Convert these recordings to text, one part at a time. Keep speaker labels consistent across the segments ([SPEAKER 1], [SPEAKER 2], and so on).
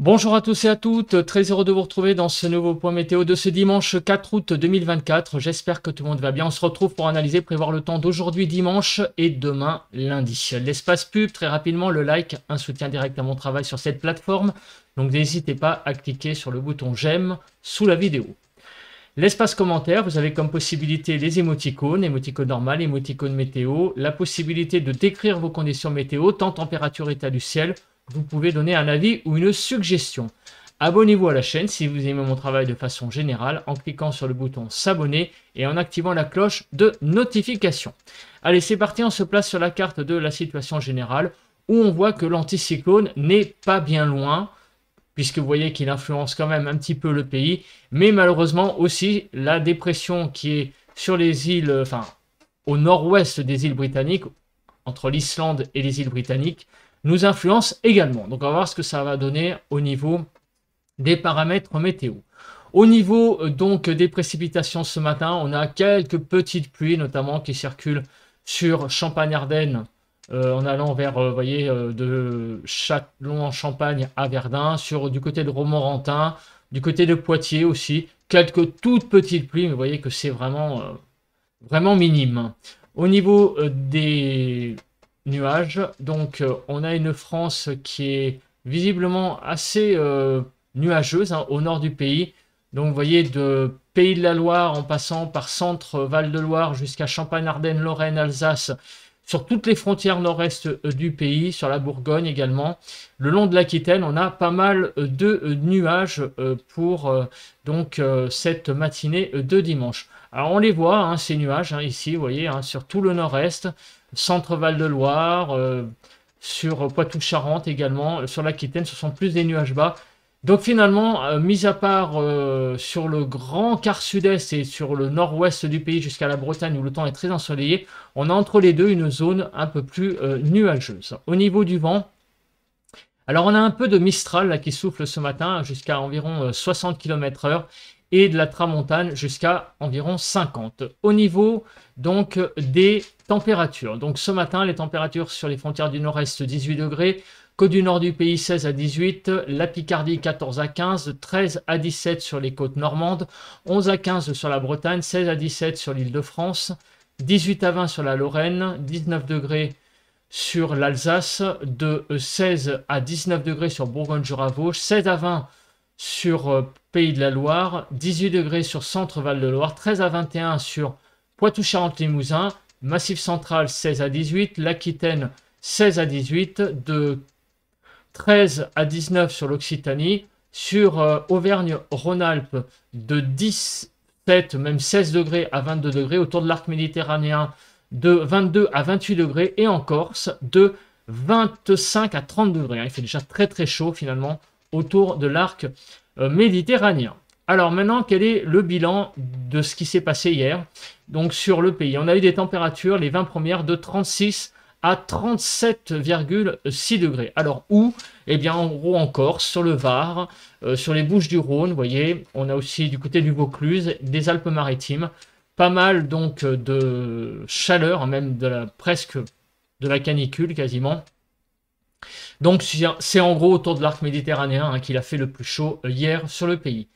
[SPEAKER 1] Bonjour à tous et à toutes, très heureux de vous retrouver dans ce nouveau point météo de ce dimanche 4 août 2024. J'espère que tout le monde va bien. On se retrouve pour analyser, prévoir le temps d'aujourd'hui dimanche et demain lundi. L'espace pub, très rapidement, le like, un soutien direct à mon travail sur cette plateforme. Donc n'hésitez pas à cliquer sur le bouton j'aime sous la vidéo. L'espace commentaire, vous avez comme possibilité les émoticônes, émoticônes normal, émoticônes météo, la possibilité de décrire vos conditions météo, temps, température, état du ciel, vous pouvez donner un avis ou une suggestion. Abonnez-vous à la chaîne si vous aimez mon travail de façon générale en cliquant sur le bouton s'abonner et en activant la cloche de notification. Allez, c'est parti, on se place sur la carte de la situation générale où on voit que l'anticyclone n'est pas bien loin puisque vous voyez qu'il influence quand même un petit peu le pays, mais malheureusement aussi la dépression qui est sur les îles, enfin au nord-ouest des îles britanniques, entre l'Islande et les îles britanniques, nous influence également. Donc on va voir ce que ça va donner au niveau des paramètres météo. Au niveau euh, donc des précipitations ce matin, on a quelques petites pluies notamment qui circulent sur Champagne-Ardenne euh, en allant vers, euh, vous voyez, de Châtelon en Champagne à Verdun, sur du côté de Romorantin, du côté de Poitiers aussi, quelques toutes petites pluies, mais vous voyez que c'est vraiment, vraiment minime. Au niveau des nuages. Donc euh, on a une France qui est visiblement assez euh, nuageuse hein, au nord du pays. Donc vous voyez de Pays de la Loire en passant par Centre, euh, Val de Loire jusqu'à Champagne, ardenne Lorraine, Alsace, sur toutes les frontières nord-est du pays, sur la Bourgogne également. Le long de l'Aquitaine, on a pas mal de nuages pour donc cette matinée de dimanche. Alors on les voit, hein, ces nuages, hein, ici, vous voyez, hein, sur tout le nord-est, centre-Val de Loire, euh, sur Poitou-Charentes également, euh, sur l'Aquitaine, ce sont plus des nuages bas. Donc finalement, euh, mis à part sur le grand quart sud-est et sur le nord-ouest du pays jusqu'à la Bretagne où le temps est très ensoleillé, on a entre les deux une zone un peu plus nuageuse. Au niveau du vent, alors on a un peu de mistral qui souffle ce matin jusqu'à environ 60 km/h et de la tramontane jusqu'à environ 50. Au niveau donc des températures, donc ce matin les températures sur les frontières du nord-est 18 degrés, côte du nord du pays 16 à 18, la Picardie 14 à 15, 13 à 17 sur les côtes normandes, 11 à 15 sur la Bretagne, 16 à 17 sur l'île de France, 18 à 20 sur la Lorraine, 19 degrés sur l'Alsace, de 16 à 19 degrés sur Bourgogne-Jura-Vosges, 16 à 20 sur euh, Pays de la Loire, 18 degrés sur Centre Val de Loire, 13 à 21 sur Poitou-Charentes-Limousin, Massif Central 16 à 18, l'Aquitaine 16 à 18, de 13 à 19 sur l'Occitanie, sur euh, Auvergne-Rhône-Alpes de 17, même 16 degrés à 22 degrés, autour de l'arc méditerranéen de 22 à 28 degrés, et en Corse de 25 à 30 degrés. Il fait déjà très très chaud finalement autour de l'arc euh, méditerranéen. Alors maintenant, quel est le bilan de ce qui s'est passé hier donc sur le pays On a eu des températures les 20 premières de 36 à 37,6 degrés. Alors où Eh bien en gros en Corse, sur le Var, euh, sur les Bouches du Rhône, vous voyez, on a aussi du côté du Vaucluse, des Alpes-Maritimes, pas mal donc euh, de chaleur, hein, même de la, presque de la canicule quasiment. Donc c'est en gros autour de l'arc méditerranéen hein, qu'il a fait le plus chaud euh, hier sur le pays.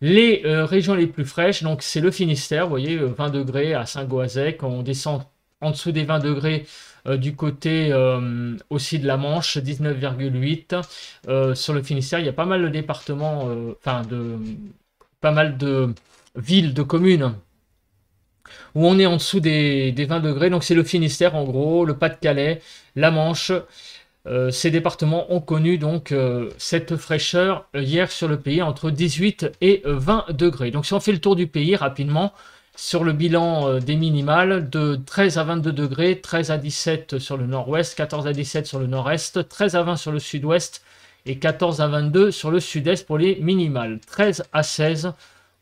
[SPEAKER 1] Les euh, régions les plus fraîches, donc c'est le Finistère, vous voyez, 20 euh, degrés à Saint-Goazec, on descend en dessous des 20 degrés du côté aussi de la Manche, 19,8. sur le Finistère, il y a pas mal de départements, enfin de pas mal de villes, de communes où on est en dessous des, des 20 degrés. Donc c'est le Finistère en gros, le Pas-de-Calais, la Manche, euh, ces départements ont connu donc euh, cette fraîcheur hier sur le pays entre 18 et 20 degrés. Donc si on fait le tour du pays rapidement, sur le bilan euh, des minimales, de 13 à 22 degrés, 13 à 17 sur le nord-ouest, 14 à 17 sur le nord-est, 13 à 20 sur le sud-ouest et 14 à 22 sur le sud-est pour les minimales, 13 à 16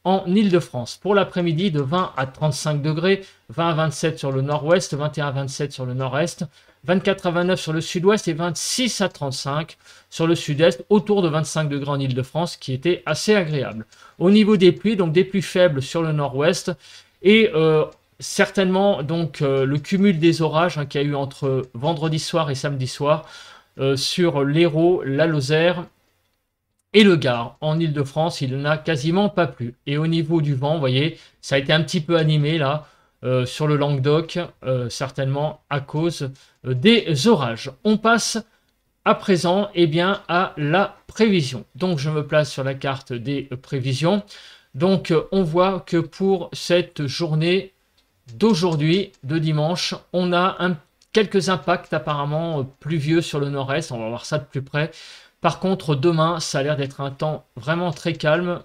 [SPEAKER 1] en Ile-de-France. Pour l'après-midi, de 20 à 35 degrés, 20 à 27 sur le nord-ouest, 21 à 27 sur le nord-est, 24 à 29 sur le sud-ouest et 26 à 35 sur le sud-est, autour de 25 degrés en Ile-de-France, qui était assez agréable. Au niveau des pluies, donc des pluies faibles sur le nord-ouest et euh, certainement donc euh, le cumul des orages hein, qu'il y a eu entre vendredi soir et samedi soir euh, sur l'Hérault, la Lozère et le Gard. En Ile-de-France, il n'a quasiment pas plu. Et au niveau du vent, vous voyez, ça a été un petit peu animé là. Euh, sur le Languedoc, euh, certainement à cause euh, des orages. On passe à présent eh bien, à la prévision. Donc je me place sur la carte des prévisions. Donc on voit que pour cette journée d'aujourd'hui, de dimanche, on a quelques impacts apparemment pluvieux sur le nord-est. On va voir ça de plus près. Par contre, demain, ça a l'air d'être un temps vraiment très calme,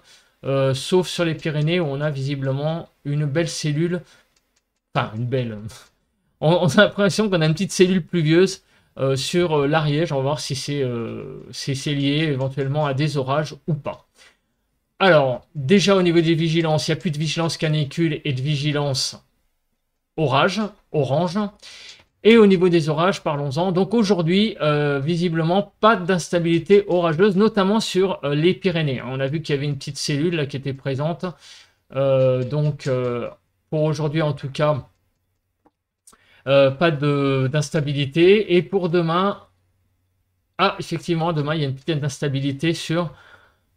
[SPEAKER 1] sauf sur les Pyrénées où on a visiblement une belle cellule une belle. Euh, on, a l'impression qu'on a une petite cellule pluvieuse euh, sur euh, l'Ariège. On va voir si c'est lié éventuellement à des orages ou pas. Alors, déjà au niveau des vigilances, il n'y a plus de vigilance canicule et de vigilance orage, orange. Et au niveau des orages, parlons-en. Donc aujourd'hui, visiblement, pas d'instabilité orageuse, notamment sur les Pyrénées. On a vu qu'il y avait une petite cellule qui était présente. donc pour aujourd'hui en tout cas, euh, pas d'instabilité. Et pour demain, ah, effectivement, demain, il y a une petite instabilité sur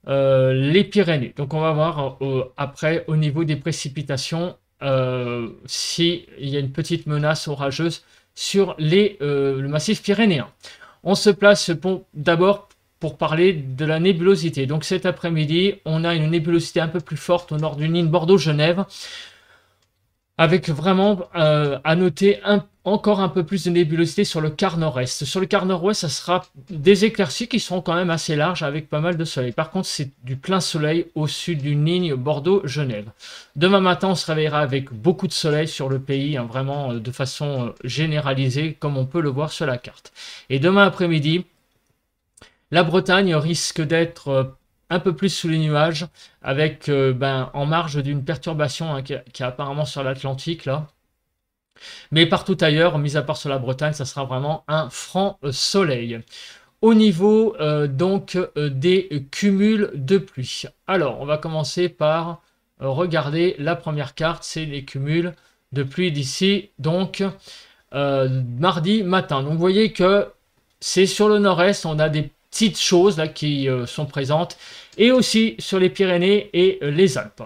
[SPEAKER 1] euh, les Pyrénées. Donc, on va voir euh, après au niveau des précipitations s'il y a une petite menace orageuse sur les, le massif pyrénéen. On se place d'abord pour parler de la nébulosité. Donc, cet après-midi, on a une nébulosité un peu plus forte au nord du Nîmes, Bordeaux, Genève avec vraiment euh, à noter encore un peu plus de nébulosité sur le quart nord-est. Sur le quart nord-ouest, ça sera des éclaircies qui seront quand même assez larges avec pas mal de soleil. Par contre, c'est du plein soleil au sud d'une ligne Bordeaux-Genève. Demain matin, on se réveillera avec beaucoup de soleil sur le pays, hein, vraiment euh, de façon euh, généralisée, comme on peut le voir sur la carte. Et demain après-midi, la Bretagne risque d'être un peu plus sous les nuages, avec euh, ben, en marge d'une perturbation hein, qui, est apparemment sur l'Atlantique là. Mais partout ailleurs, mis à part sur la Bretagne, ça sera vraiment un franc euh, soleil. Au niveau euh, donc des cumuls de pluie. Alors, on va commencer par regarder la première carte, c'est les cumuls de pluie d'ici donc mardi matin. Donc vous voyez que c'est sur le nord-est, on a des petites choses là, qui euh, sont présentes, et aussi sur les Pyrénées et euh, les Alpes.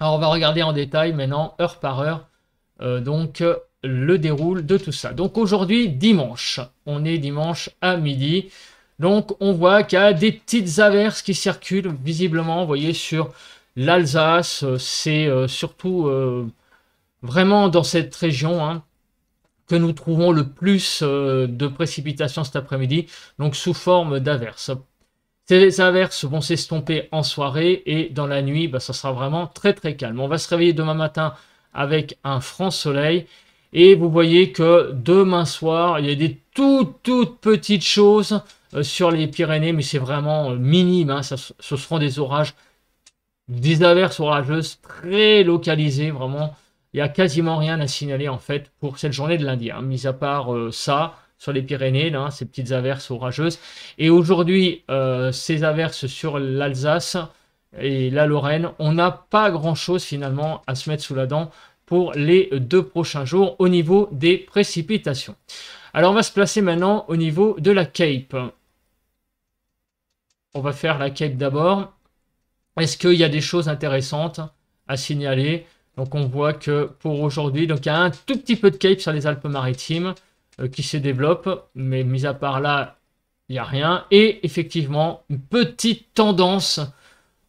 [SPEAKER 1] Alors on va regarder en détail maintenant, heure par heure, euh, donc le déroule de tout ça. Donc aujourd'hui, dimanche, on est dimanche à midi, donc on voit qu'il y a des petites averses qui circulent visiblement, vous voyez, sur l'Alsace, c'est surtout vraiment dans cette région, hein, que nous trouvons le plus euh, de précipitations cet après-midi, donc sous forme d'averses. Ces averses vont s'estomper en soirée et dans la nuit, bah, ça sera vraiment très très calme. On va se réveiller demain matin avec un franc soleil et vous voyez que demain soir, il y a des toutes toutes petites choses euh, sur les Pyrénées, mais c'est vraiment euh, minime. Hein. ce seront des orages, des averses orageuses très localisées, vraiment il n'y a quasiment rien à signaler en fait pour cette journée de lundi, hein, mis à part euh, ça sur les Pyrénées, hein, ces petites averses orageuses. Et aujourd'hui, euh, ces averses sur l'Alsace et la Lorraine, on n'a pas grand-chose finalement à se mettre sous la dent pour les deux prochains jours au niveau des précipitations. Alors on va se placer maintenant au niveau de la Cape. On va faire la Cape d'abord. Est-ce qu'il y a des choses intéressantes à signaler donc on voit que pour aujourd'hui, donc il y a un tout petit peu de cape sur les Alpes-Maritimes euh, qui se développe, mais mis à part là, il n'y a rien. Et effectivement, une petite tendance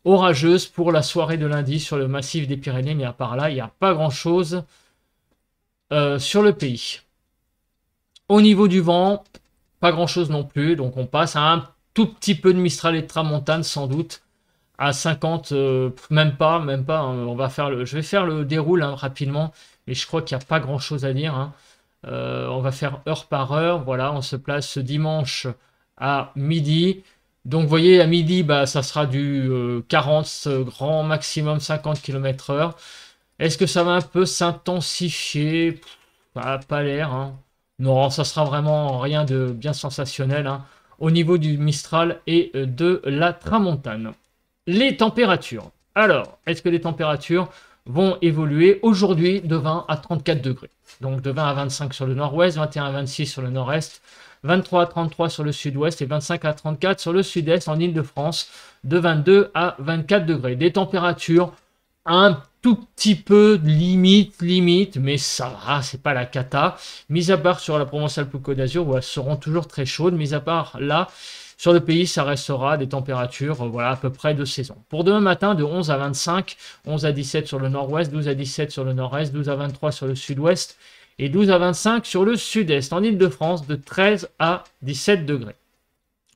[SPEAKER 1] orageuse pour la soirée de lundi sur le massif des Pyrénées, mais à part là, il n'y a pas grand-chose euh, sur le pays. Au niveau du vent, pas grand-chose non plus, donc on passe à un tout petit peu de Mistral et de Tramontane sans doute à 50, euh, même pas, même pas. Hein. on va faire le, je vais faire le déroule hein, rapidement, mais je crois qu'il n'y a pas grand chose à dire. Hein. Euh, on va faire heure par heure. Voilà, on se place dimanche à midi. Donc, vous voyez, à midi, bah, ça sera du 40, euh, grand maximum 50 km/h. Est-ce que ça va un peu s'intensifier bah, Pas l'air. Non, ça sera vraiment rien de bien sensationnel au niveau du Mistral et de la Tramontane les températures. Alors, est-ce que les températures vont évoluer aujourd'hui de 20 à 34 degrés Donc de 20 à 25 sur le nord-ouest, 21 à 26 sur le nord-est, 23 à 33 sur le sud-ouest et 25 à 34 sur le sud-est en Ile-de-France, de 22 à 24 degrés. Des températures un tout petit peu limite, limite, mais ça va, c'est pas la cata. Mis à part sur la Provence-Alpes-Côte d'Azur où elles seront toujours très chaudes, mis à part là, sur le pays, ça restera des températures euh, voilà, à peu près de saison. Pour demain matin, de 11 à 25, 11 à 17 sur le nord-ouest, 12 à 17 sur le nord-est, 12 à 23 sur le sud-ouest et 12 à 25 sur le sud-est. En Ile-de-France, de 13 à 17 degrés.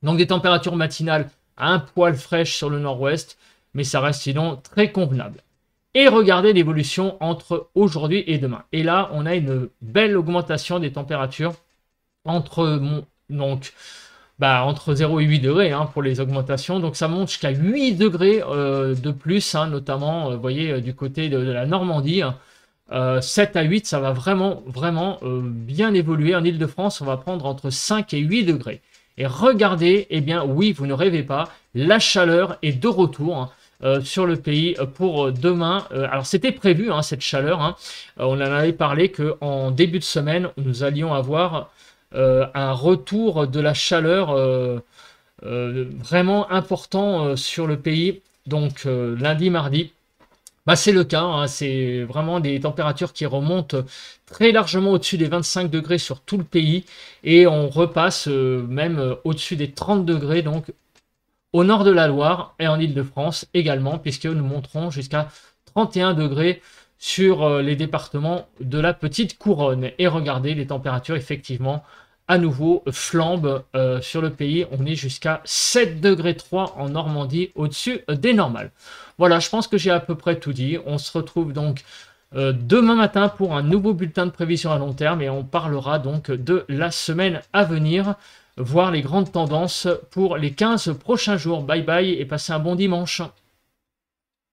[SPEAKER 1] Donc des températures matinales à un poil fraîche sur le nord-ouest, mais ça reste sinon très convenable. Et regardez l'évolution entre aujourd'hui et demain. Et là, on a une belle augmentation des températures entre donc bah, entre 0 et 8 degrés hein, pour les augmentations. Donc ça monte jusqu'à 8 degrés euh, de plus, hein, notamment, euh, vous voyez, euh, du côté de, la Normandie. 7 à 8, ça va vraiment, vraiment bien évoluer. En Ile-de-France, on va prendre entre 5 et 8 degrés. Et regardez, eh bien oui, vous ne rêvez pas, la chaleur est de retour. Hein, sur le pays pour demain. alors c'était prévu cette chaleur. on en avait parlé qu'en début de semaine, nous allions avoir euh, un retour de la chaleur euh, euh, vraiment important sur le pays. Donc lundi, mardi. Bah, c'est le cas, hein. c'est vraiment des températures qui remontent très largement au-dessus des 25 degrés sur tout le pays et on repasse même au-dessus des 30 degrés donc au nord de la Loire et en Ile-de-France également puisque nous monterons jusqu'à 31 degrés sur les départements de la petite couronne et regardez les températures effectivement à nouveau flambe euh, sur le pays. On est jusqu'à 7 degrés 3 en Normandie, au-dessus des normales. Voilà, je pense que j'ai à peu près tout dit. On se retrouve donc euh, demain matin pour un nouveau bulletin de prévision à long terme et on parlera donc de la semaine à venir, voir les grandes tendances pour les 15 prochains jours. Bye bye et passez un bon dimanche.